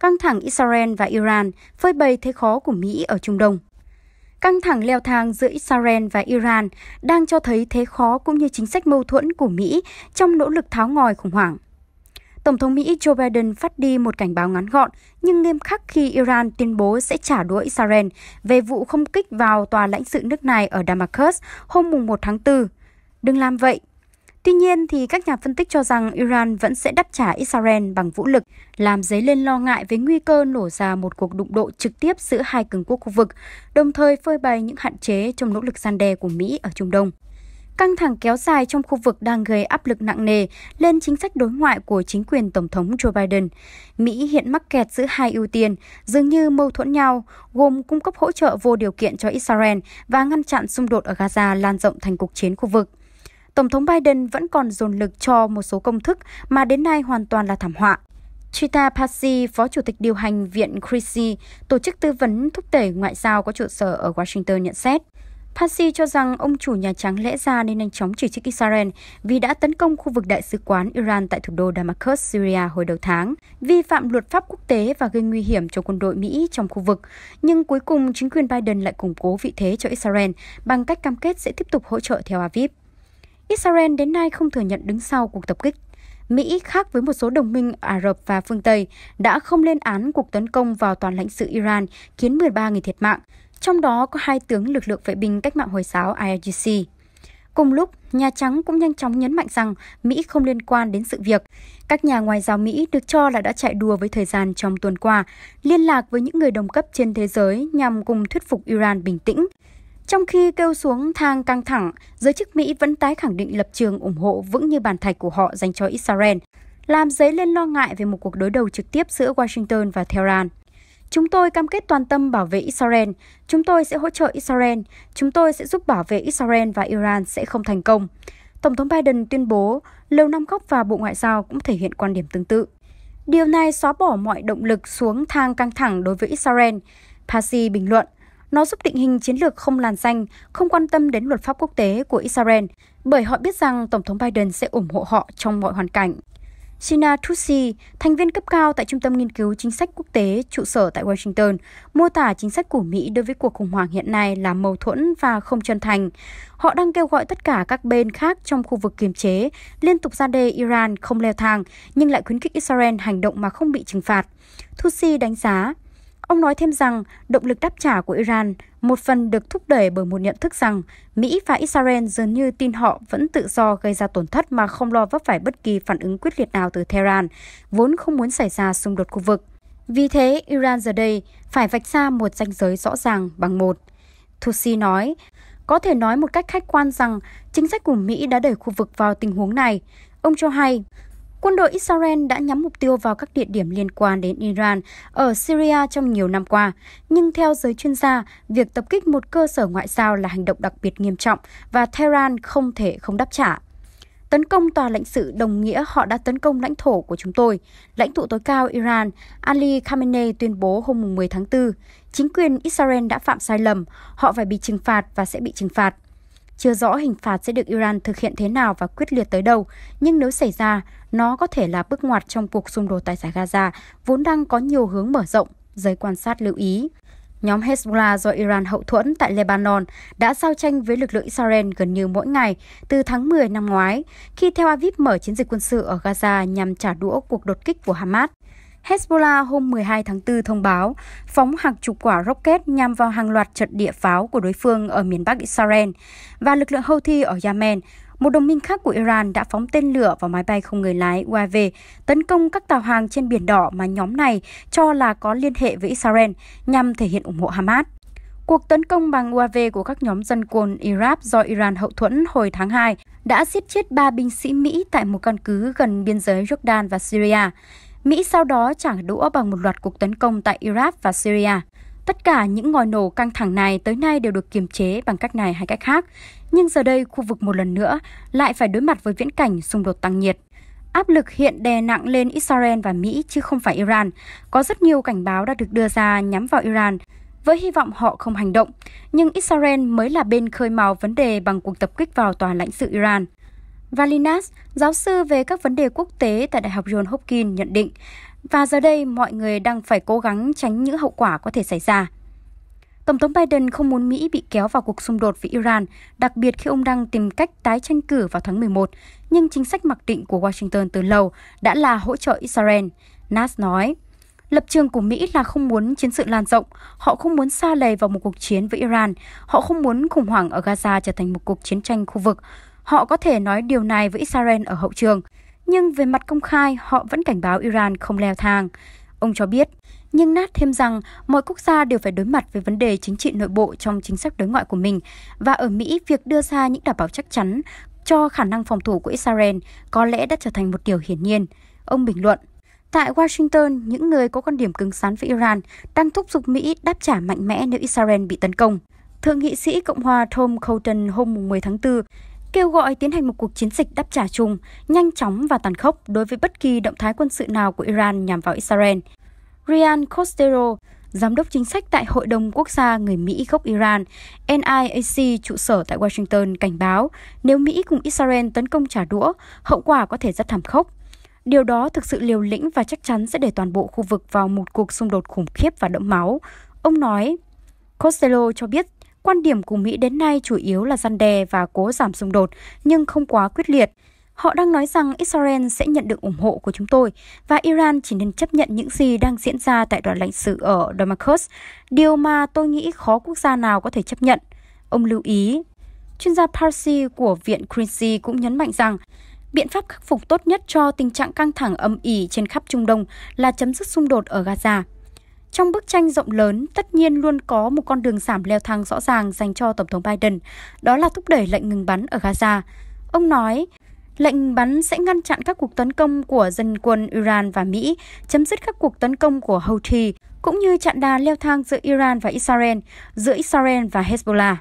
căng thẳng Israel và Iran phơi bày thế khó của Mỹ ở Trung Đông. Căng thẳng leo thang giữa Israel và Iran đang cho thấy thế khó cũng như chính sách mâu thuẫn của Mỹ trong nỗ lực tháo ngòi khủng hoảng. Tổng thống Mỹ Joe Biden phát đi một cảnh báo ngắn gọn nhưng nghiêm khắc khi Iran tuyên bố sẽ trả đũa Israel về vụ không kích vào tòa lãnh sự nước này ở Damascus hôm mùng 1 tháng 4. Đừng làm vậy, Tuy nhiên, thì các nhà phân tích cho rằng Iran vẫn sẽ đáp trả Israel bằng vũ lực, làm dấy lên lo ngại về nguy cơ nổ ra một cuộc đụng độ trực tiếp giữa hai cường quốc khu vực, đồng thời phơi bày những hạn chế trong nỗ lực gian đe của Mỹ ở Trung Đông. Căng thẳng kéo dài trong khu vực đang gây áp lực nặng nề lên chính sách đối ngoại của chính quyền Tổng thống Joe Biden. Mỹ hiện mắc kẹt giữa hai ưu tiên, dường như mâu thuẫn nhau, gồm cung cấp hỗ trợ vô điều kiện cho Israel và ngăn chặn xung đột ở Gaza lan rộng thành cuộc chiến khu vực. Tổng thống Biden vẫn còn dồn lực cho một số công thức mà đến nay hoàn toàn là thảm họa. Chita Pasi, Phó Chủ tịch điều hành Viện Christie, tổ chức tư vấn thúc đẩy ngoại giao có trụ sở ở Washington nhận xét. Pasi cho rằng ông chủ Nhà Trắng lẽ ra nên nhanh chóng chỉ trích Israel vì đã tấn công khu vực đại sứ quán Iran tại thủ đô Damascus, Syria hồi đầu tháng, vi phạm luật pháp quốc tế và gây nguy hiểm cho quân đội Mỹ trong khu vực. Nhưng cuối cùng, chính quyền Biden lại củng cố vị thế cho Israel bằng cách cam kết sẽ tiếp tục hỗ trợ theo Aviv. Israel đến nay không thừa nhận đứng sau cuộc tập kích. Mỹ, khác với một số đồng minh Ả Rập và phương Tây, đã không lên án cuộc tấn công vào toàn lãnh sự Iran khiến 13 người thiệt mạng, trong đó có hai tướng lực lượng vệ binh cách mạng Hồi giáo IRGC. Cùng lúc, Nhà Trắng cũng nhanh chóng nhấn mạnh rằng Mỹ không liên quan đến sự việc. Các nhà ngoại giao Mỹ được cho là đã chạy đua với thời gian trong tuần qua, liên lạc với những người đồng cấp trên thế giới nhằm cùng thuyết phục Iran bình tĩnh. Trong khi kêu xuống thang căng thẳng, giới chức Mỹ vẫn tái khẳng định lập trường ủng hộ vững như bàn thạch của họ dành cho Israel, làm dấy lên lo ngại về một cuộc đối đầu trực tiếp giữa Washington và Tehran. Chúng tôi cam kết toàn tâm bảo vệ Israel, chúng tôi sẽ hỗ trợ Israel, chúng tôi sẽ giúp bảo vệ Israel và Iran sẽ không thành công. Tổng thống Biden tuyên bố, Lầu Năm Góc và Bộ Ngoại giao cũng thể hiện quan điểm tương tự. Điều này xóa bỏ mọi động lực xuống thang căng thẳng đối với Israel. Pasi bình luận, nó giúp định hình chiến lược không làn danh, không quan tâm đến luật pháp quốc tế của Israel, bởi họ biết rằng Tổng thống Biden sẽ ủng hộ họ trong mọi hoàn cảnh. Sina Tusi, thành viên cấp cao tại Trung tâm Nghiên cứu Chính sách Quốc tế trụ sở tại Washington, mô tả chính sách của Mỹ đối với cuộc khủng hoảng hiện nay là mâu thuẫn và không chân thành. Họ đang kêu gọi tất cả các bên khác trong khu vực kiềm chế liên tục ra đê Iran không leo thang nhưng lại khuyến khích Israel hành động mà không bị trừng phạt. Tusi đánh giá Ông nói thêm rằng động lực đáp trả của Iran một phần được thúc đẩy bởi một nhận thức rằng Mỹ và Israel dường như tin họ vẫn tự do gây ra tổn thất mà không lo vấp phải bất kỳ phản ứng quyết liệt nào từ Tehran, vốn không muốn xảy ra xung đột khu vực. Vì thế, Iran giờ đây phải vạch ra một ranh giới rõ ràng bằng một. Thusi nói, có thể nói một cách khách quan rằng chính sách của Mỹ đã đẩy khu vực vào tình huống này. Ông cho hay, Quân đội Israel đã nhắm mục tiêu vào các địa điểm liên quan đến Iran ở Syria trong nhiều năm qua, nhưng theo giới chuyên gia, việc tập kích một cơ sở ngoại giao là hành động đặc biệt nghiêm trọng và Tehran không thể không đáp trả. Tấn công tòa lãnh sự đồng nghĩa họ đã tấn công lãnh thổ của chúng tôi, lãnh tụ tối cao Iran Ali Khamenei tuyên bố hôm 10 tháng 4. Chính quyền Israel đã phạm sai lầm, họ phải bị trừng phạt và sẽ bị trừng phạt. Chưa rõ hình phạt sẽ được Iran thực hiện thế nào và quyết liệt tới đâu, nhưng nếu xảy ra, nó có thể là bước ngoặt trong cuộc xung đột tại giải Gaza, vốn đang có nhiều hướng mở rộng, giới quan sát lưu ý. Nhóm Hezbollah do Iran hậu thuẫn tại Lebanon đã giao tranh với lực lượng Israel gần như mỗi ngày từ tháng 10 năm ngoái, khi theo Aviv mở chiến dịch quân sự ở Gaza nhằm trả đũa cuộc đột kích của Hamas. Hezbollah hôm 12 tháng 4 thông báo phóng hàng chục quả rocket nhằm vào hàng loạt trận địa pháo của đối phương ở miền Bắc Israel và lực lượng Houthi ở Yemen. Một đồng minh khác của Iran đã phóng tên lửa vào máy bay không người lái UAV tấn công các tàu hàng trên Biển Đỏ mà nhóm này cho là có liên hệ với Israel nhằm thể hiện ủng hộ Hamas. Cuộc tấn công bằng UAV của các nhóm dân quân Iraq do Iran hậu thuẫn hồi tháng 2 đã giết chết 3 binh sĩ Mỹ tại một căn cứ gần biên giới Jordan và Syria. Mỹ sau đó trả đũa bằng một loạt cuộc tấn công tại Iraq và Syria. Tất cả những ngòi nổ căng thẳng này tới nay đều được kiềm chế bằng cách này hay cách khác, nhưng giờ đây khu vực một lần nữa lại phải đối mặt với viễn cảnh xung đột tăng nhiệt. Áp lực hiện đè nặng lên Israel và Mỹ chứ không phải Iran. Có rất nhiều cảnh báo đã được đưa ra nhắm vào Iran với hy vọng họ không hành động, nhưng Israel mới là bên khơi mào vấn đề bằng cuộc tập kích vào tòa lãnh sự Iran. Valinas, giáo sư về các vấn đề quốc tế tại Đại học John Hopkins nhận định, và giờ đây mọi người đang phải cố gắng tránh những hậu quả có thể xảy ra. Tổng thống Biden không muốn Mỹ bị kéo vào cuộc xung đột với Iran, đặc biệt khi ông đang tìm cách tái tranh cử vào tháng 11, nhưng chính sách mặc định của Washington từ lâu đã là hỗ trợ Israel. Nas nói, Lập trường của Mỹ là không muốn chiến sự lan rộng, họ không muốn xa lầy vào một cuộc chiến với Iran, họ không muốn khủng hoảng ở Gaza trở thành một cuộc chiến tranh khu vực, Họ có thể nói điều này với Israel ở hậu trường, nhưng về mặt công khai họ vẫn cảnh báo Iran không leo thang. Ông cho biết, nhưng nát thêm rằng mọi quốc gia đều phải đối mặt với vấn đề chính trị nội bộ trong chính sách đối ngoại của mình và ở Mỹ việc đưa ra những đảm bảo chắc chắn cho khả năng phòng thủ của Israel có lẽ đã trở thành một điều hiển nhiên. Ông bình luận, Tại Washington, những người có quan điểm cứng rắn với Iran đang thúc giục Mỹ đáp trả mạnh mẽ nếu Israel bị tấn công. Thượng nghị sĩ Cộng hòa Tom Cotton hôm 10 tháng 4 kêu gọi tiến hành một cuộc chiến dịch đáp trả chung, nhanh chóng và tàn khốc đối với bất kỳ động thái quân sự nào của Iran nhằm vào Israel. Ryan Costero, giám đốc chính sách tại Hội đồng Quốc gia người Mỹ gốc Iran, NIAC trụ sở tại Washington cảnh báo nếu Mỹ cùng Israel tấn công trả đũa, hậu quả có thể rất thảm khốc. Điều đó thực sự liều lĩnh và chắc chắn sẽ để toàn bộ khu vực vào một cuộc xung đột khủng khiếp và đẫm máu. Ông nói, Costello cho biết Quan điểm của Mỹ đến nay chủ yếu là gian đe và cố giảm xung đột, nhưng không quá quyết liệt. Họ đang nói rằng Israel sẽ nhận được ủng hộ của chúng tôi và Iran chỉ nên chấp nhận những gì đang diễn ra tại đoàn lãnh sự ở Damascus, điều mà tôi nghĩ khó quốc gia nào có thể chấp nhận. Ông lưu ý, chuyên gia Parsi của Viện Quincy cũng nhấn mạnh rằng biện pháp khắc phục tốt nhất cho tình trạng căng thẳng âm ỉ trên khắp Trung Đông là chấm dứt xung đột ở Gaza. Trong bức tranh rộng lớn, tất nhiên luôn có một con đường giảm leo thang rõ ràng dành cho Tổng thống Biden, đó là thúc đẩy lệnh ngừng bắn ở Gaza. Ông nói, lệnh bắn sẽ ngăn chặn các cuộc tấn công của dân quân Iran và Mỹ, chấm dứt các cuộc tấn công của Houthi, cũng như chặn đà leo thang giữa Iran và Israel, giữa Israel và Hezbollah.